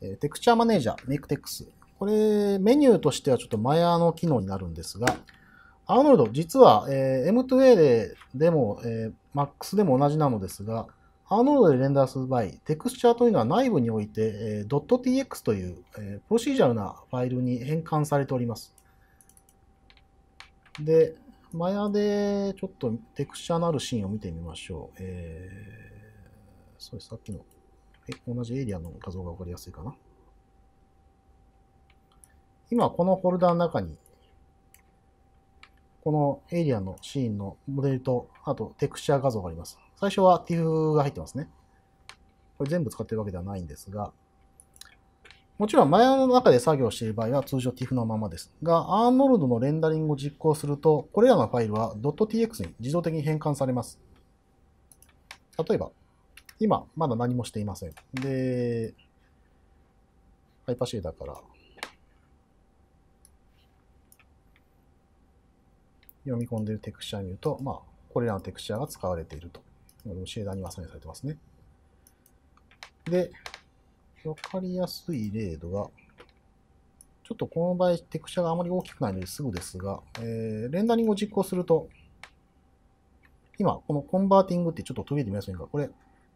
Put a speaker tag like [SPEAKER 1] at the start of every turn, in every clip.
[SPEAKER 1] えテクチャーマネージャー、メイクテックス。これ、メニューとしてはちょっとマヤの機能になるんですが、アーノルド、実は、え M2A ででも、え MAX でも同じなのですが、アーノルドでレンダーする場合、テクスチャーというのは内部において、え .tx という、えプロシージャルなファイルに変換されております。で、マヤでちょっとテクスチャーのあるシーンを見てみましょう。えー、そうです、さっきの同じエリアの画像が分かりやすいかな。今、このフォルダの中に、このエリアのシーンのモデルと、あとテクスチャー画像があります。最初は TIFF が入ってますね。これ全部使ってるわけではないんですが、もちろん前の中で作業している場合は通常 TIFF のままですが、アーノルドのレンダリングを実行すると、これらのファイルは .tx に自動的に変換されます。例えば、今、まだ何もしていません。で、ハイパシェーダーから、読み込んでいるテクスチャーに言うと、まあ、これらのテクスチャーが使われていると。シェーダーにはアされてますね。で、わかりやすい例度が、ちょっとこの場合、テクスチャーがあまり大きくないのですぐですが、えー、レンダリングを実行すると、今、このコンバーティングってちょっと途切れてみませんが、これ、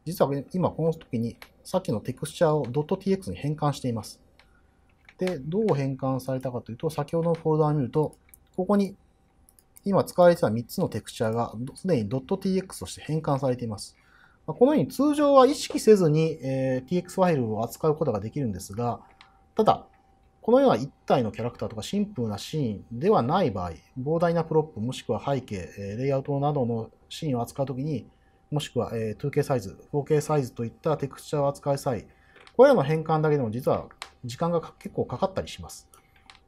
[SPEAKER 1] 実は今この時にさっきのテクスチャーを .tx に変換しています。で、どう変換されたかというと、先ほどのフォルダを見ると、ここに今使われてた3つのテクスチャーがすでに .tx として変換されています。このように通常は意識せずに、え tx ファイルを扱うことができるんですが、ただ、このような1体のキャラクターとかシンプルなシーンではない場合、膨大なプロップもしくは背景、レイアウトなどのシーンを扱うときに、もしくは、え 2K サイズ、4K サイズといったテクスチャーを扱う際、これらの変換だけでも実は時間が結構かかったりします。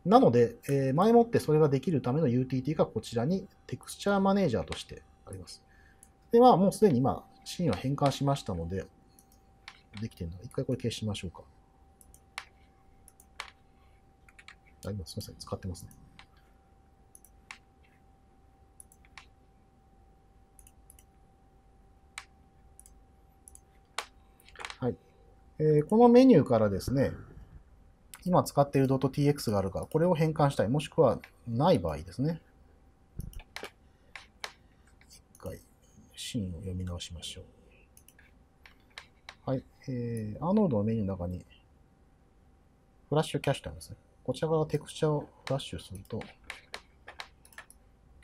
[SPEAKER 1] なので、え前もってそれができるための UTT がこちらにテクスチャーマネージャーとしてあります。では、まあ、もうすでに今、シーンは変換しましたので、できてるの一回これ消しましょうか。あ、今すみません、使ってますね。えー、このメニューからですね、今使っている .tx があるから、これを変換したい。もしくはない場合ですね。一回、シーンを読み直しましょう。はい。えー、アーノードのメニューの中に、フラッシュキャッシュなんですね。こちら側テクスチャをフラッシュすると、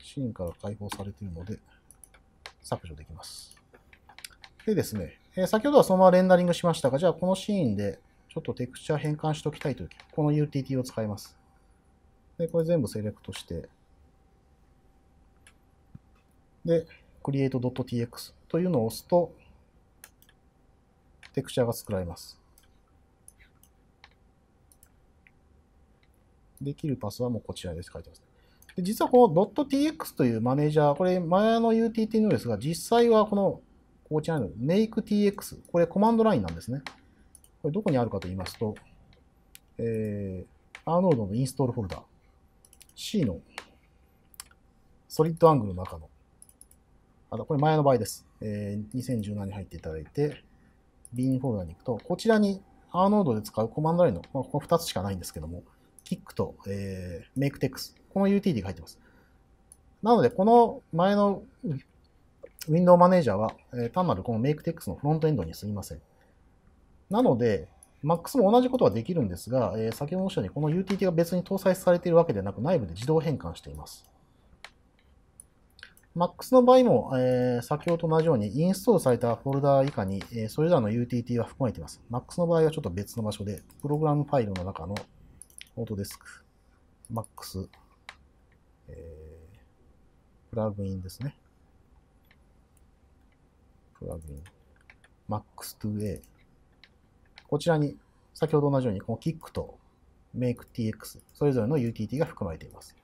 [SPEAKER 1] シーンから解放されているので、削除できます。でですね、えー、先ほどはそのままレンダリングしましたが、じゃあこのシーンでちょっとテクスチャ変換しときたいとき、この UTT を使います。で、これ全部セレクトして、で、create.tx というのを押すと、テクチャが作られます。できるパスはもうこちらです。書いてます。で実はこの .tx というマネージャー、これ前の UTT のですが、実際はこのこちらの。maketx。これコマンドラインなんですね。これどこにあるかと言いますと、えー、アーノードのインストールフォルダ C のソリッドアングルの中の、あとこれ前の場合です。えー、2017に入っていただいて、ビーンフォルダに行くと、こちらにアーノードで使うコマンドラインの、まあ、ここ2つしかないんですけども、キックと、えー、メイクテックス。この UTD が入ってます。なので、この前のウィンドウマネージャーは、え単なるこの m a k e t e x のフロントエンドにすぎません。なので、Max も同じことはできるんですが、え先ほど申したようにこの UTT が別に搭載されているわけではなく内部で自動変換しています。Max の場合も、え先ほどと同じようにインストールされたフォルダー以下に、えそれらの UTT は含まれています。Max の場合はちょっと別の場所で、プログラムファイルの中のオートデスク、Max、えー、プラグインですね。プラグイン、max2a。こちらに、先ほど同じように、この kick と maketx、それぞれの UTT が含まれています。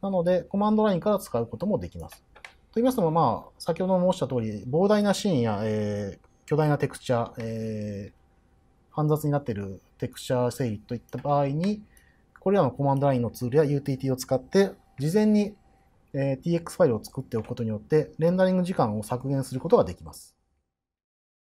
[SPEAKER 1] なので、コマンドラインから使うこともできます。と言いますのも、まあ、先ほど申した通り、膨大なシーンや、えー、巨大なテクチャ、えー、煩雑になっているテクチャ整理といった場合に、これらのコマンドラインのツールや UTT を使って、事前にえー、TX ファイルを作っておくことによって、レンダリング時間を削減することができます。